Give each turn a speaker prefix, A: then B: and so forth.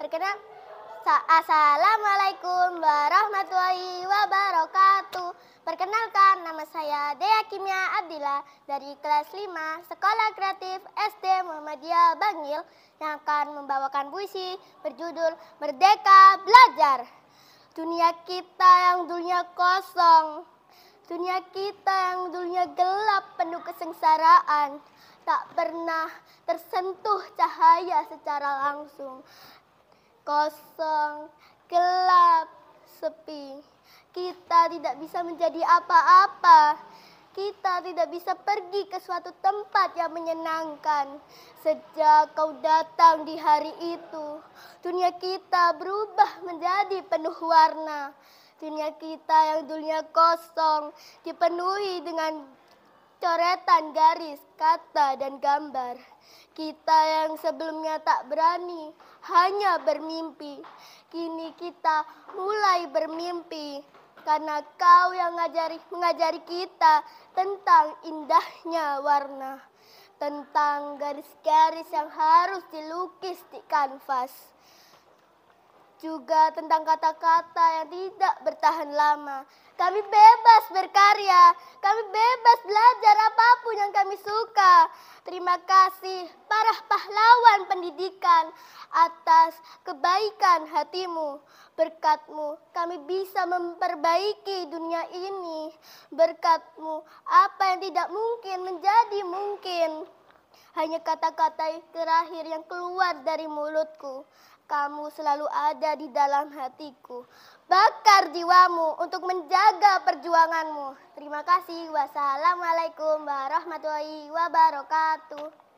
A: terkenal Assalamualaikum warahmatullahi wabarakatuh. Perkenalkan nama saya Dea Kimia Abdillah dari kelas 5 Sekolah Kreatif SD Muhammadiyah Bangil yang akan membawakan puisi berjudul Merdeka Belajar. Dunia kita yang dulunya kosong, dunia kita yang dulunya gelap penuh kesengsaraan, tak pernah tersentuh cahaya secara langsung kosong, gelap, sepi. Kita tidak bisa menjadi apa-apa. Kita tidak bisa pergi ke suatu tempat yang menyenangkan. Sejak kau datang di hari itu, dunia kita berubah menjadi penuh warna. Dunia kita yang dulunya kosong dipenuhi dengan coretan garis, kata, dan gambar. Kita yang sebelumnya tak berani, hanya bermimpi. Kini kita mulai bermimpi, karena kau yang ngajari, mengajari kita tentang indahnya warna. Tentang garis-garis yang harus dilukis di kanvas juga tentang kata-kata yang tidak bertahan lama. Kami bebas berkarya, kami bebas belajar apapun yang kami suka. Terima kasih para pahlawan pendidikan atas kebaikan hatimu. Berkatmu kami bisa memperbaiki dunia ini. Berkatmu apa yang tidak mungkin menjadi mungkin. Hanya kata-kata terakhir yang keluar dari mulutku. Kamu selalu ada di dalam hatiku. Bakar jiwamu untuk menjaga perjuanganmu. Terima kasih. Wassalamualaikum warahmatullahi wabarakatuh.